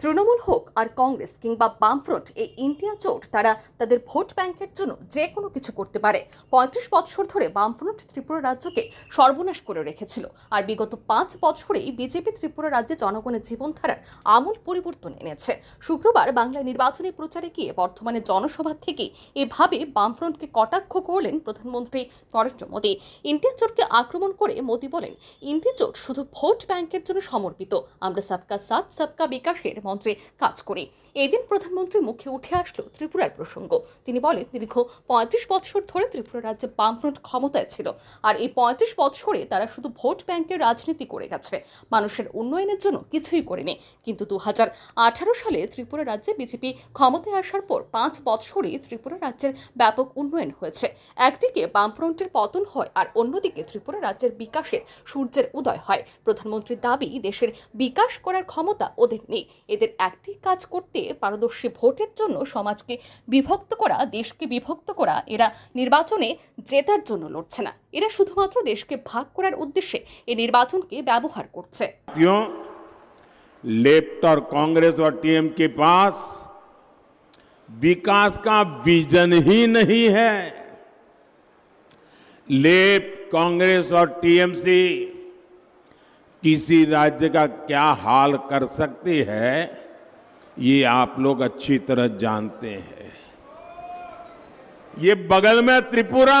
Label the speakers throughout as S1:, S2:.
S1: তৃণমূল হোক আর কংগ্রেস কিংবা বামফ্রন্ট এই ইন্ডিয়া জোট তারা তাদের ভোট ব্যাংকের জন্য যে কোনো কিছু করতে পারে পঁয়ত্রিশ বছর ধরে বামফ্রন্ট ত্রিপুরা রাজ্যকে সর্বনাশ করে রেখেছিল আর বিগত পাঁচ বছরেই বিজেপি ত্রিপুরা রাজ্যে জনগণের জীবনধারার আমূল পরিবর্তন এনেছে শুক্রবার বাংলা নির্বাচনী প্রচারে গিয়ে বর্তমানে জনসভা থেকে এভাবে বামফ্রন্টকে কটাক্ষ করলেন প্রধানমন্ত্রী নরেন্দ্র মোদী ইন্ডিয়া জোটকে আক্রমণ করে মোদী বলেন ইন্ডিয়া জোট শুধু ভোট ব্যাংকের জন্য সমর্পিত আমরা সবকা সাত সবকা বিকাশের মন্ত্রে কাজ করে এদিন প্রধানমন্ত্রী মুখে উঠে আসলো ত্রিপুরার প্রসঙ্গ তিনি বলেন দীর্ঘ পঁয়ত্রিশ বৎসর ধরে ত্রিপুরা রাজ্যে বামফ্রন্ট ক্ষমতায় ছিল আর এই পঁয়ত্রিশ বৎসরে তারা শুধু ভোট ব্যাংকের রাজনীতি করে গেছে মানুষের উন্নয়নের জন্য কিছুই করেনি কিন্তু দু সালে ত্রিপুরা রাজ্যে বিজেপি ক্ষমতায় আসার পর পাঁচ বৎসরে ত্রিপুরা রাজ্যের ব্যাপক উন্নয়ন হয়েছে একদিকে বামফ্রন্টের পতন হয় আর অন্যদিকে ত্রিপুরা রাজ্যের বিকাশের সূর্যের উদয় হয় প্রধানমন্ত্রীর দাবি দেশের বিকাশ করার ক্ষমতা ওদের নেই এদের একটি কাজ করতে পারদর্শী ভোটের জন্য সমাজকে বিভক্ত করা দেশকে বিভক্ত করা এরা নির্বাচনে জেতার জন্য লড়ছে না এরা শুধুমাত্র দেশকে ভাগ করার উদ্দেশ্যে এই নির্বাচনকে ব্যবহার করছে
S2: लेफ्ट और कांग्रेस और टीएम के पास विकास का विजन ही नहीं है लेफ्ट कांग्रेस और टीएमसी किसी राज्य का क्या हाल कर सकती है ये आप लोग अच्छी तरह जानते हैं ये बगल में त्रिपुरा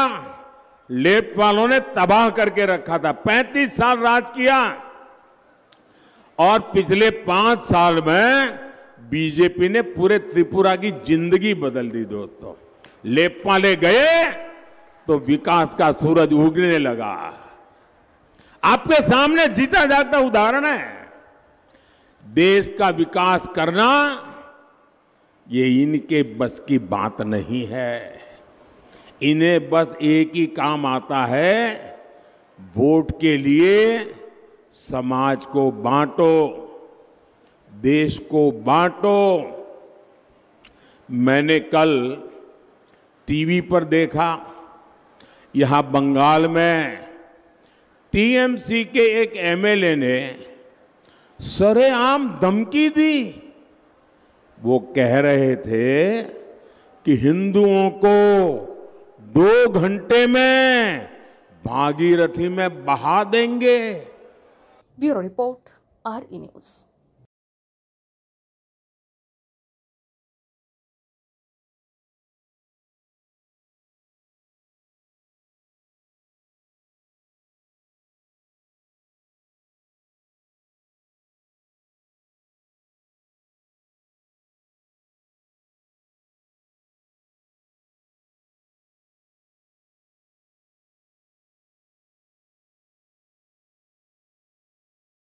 S2: लेप वालों ने तबाह करके रखा था 35 साल राज किया और पिछले पांच साल में बीजेपी ने पूरे त्रिपुरा की जिंदगी बदल दी दोस्तों लेप वाले गए तो विकास का सूरज उगने लगा आपके सामने जीता जाता उदाहरण है देश का विकास करना ये इनके बस की बात नहीं है इन्हें बस एक ही काम आता है वोट के लिए समाज को बांटो देश को बांटो मैंने कल टीवी पर देखा यहां बंगाल में टीएमसी के एक एमएलए ने सरेआम धमकी दी वो कह रहे थे कि हिंदुओं को दो घंटे में भागीरथी में बहा देंगे bureau report R E news